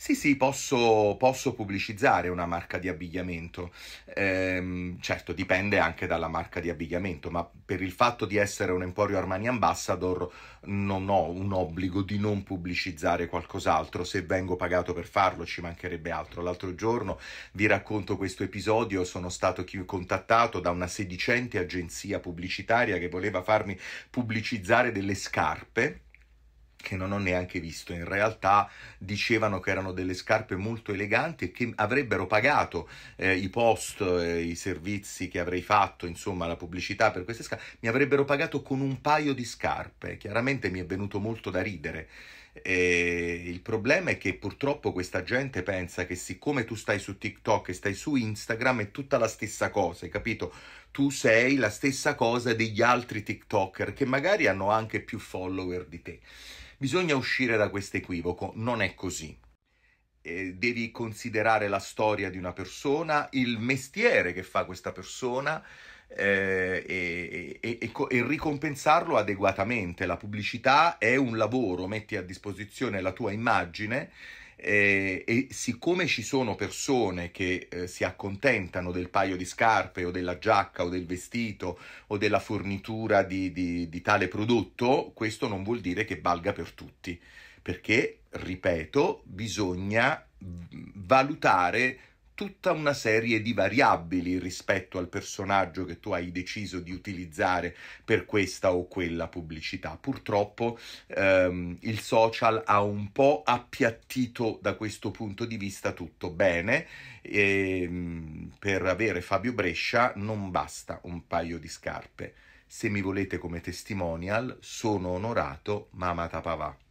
Sì, sì, posso, posso pubblicizzare una marca di abbigliamento. Ehm, certo, dipende anche dalla marca di abbigliamento, ma per il fatto di essere un Emporio Armani Ambassador non ho un obbligo di non pubblicizzare qualcos'altro. Se vengo pagato per farlo ci mancherebbe altro. L'altro giorno vi racconto questo episodio, sono stato contattato da una sedicente agenzia pubblicitaria che voleva farmi pubblicizzare delle scarpe che non ho neanche visto, in realtà dicevano che erano delle scarpe molto eleganti e che avrebbero pagato eh, i post, eh, i servizi che avrei fatto, insomma la pubblicità per queste scarpe, mi avrebbero pagato con un paio di scarpe, chiaramente mi è venuto molto da ridere. E il problema è che purtroppo questa gente pensa che siccome tu stai su TikTok e stai su Instagram è tutta la stessa cosa, hai capito? Tu sei la stessa cosa degli altri TikToker che magari hanno anche più follower di te. Bisogna uscire da questo equivoco, non è così. Eh, devi considerare la storia di una persona, il mestiere che fa questa persona eh, e, e, e, e ricompensarlo adeguatamente. La pubblicità è un lavoro, metti a disposizione la tua immagine eh, e siccome ci sono persone che eh, si accontentano del paio di scarpe o della giacca o del vestito o della fornitura di, di, di tale prodotto, questo non vuol dire che valga per tutti, perché, ripeto, bisogna valutare tutta una serie di variabili rispetto al personaggio che tu hai deciso di utilizzare per questa o quella pubblicità. Purtroppo ehm, il social ha un po' appiattito da questo punto di vista tutto bene e ehm, per avere Fabio Brescia non basta un paio di scarpe. Se mi volete come testimonial, sono onorato mamma tapavà.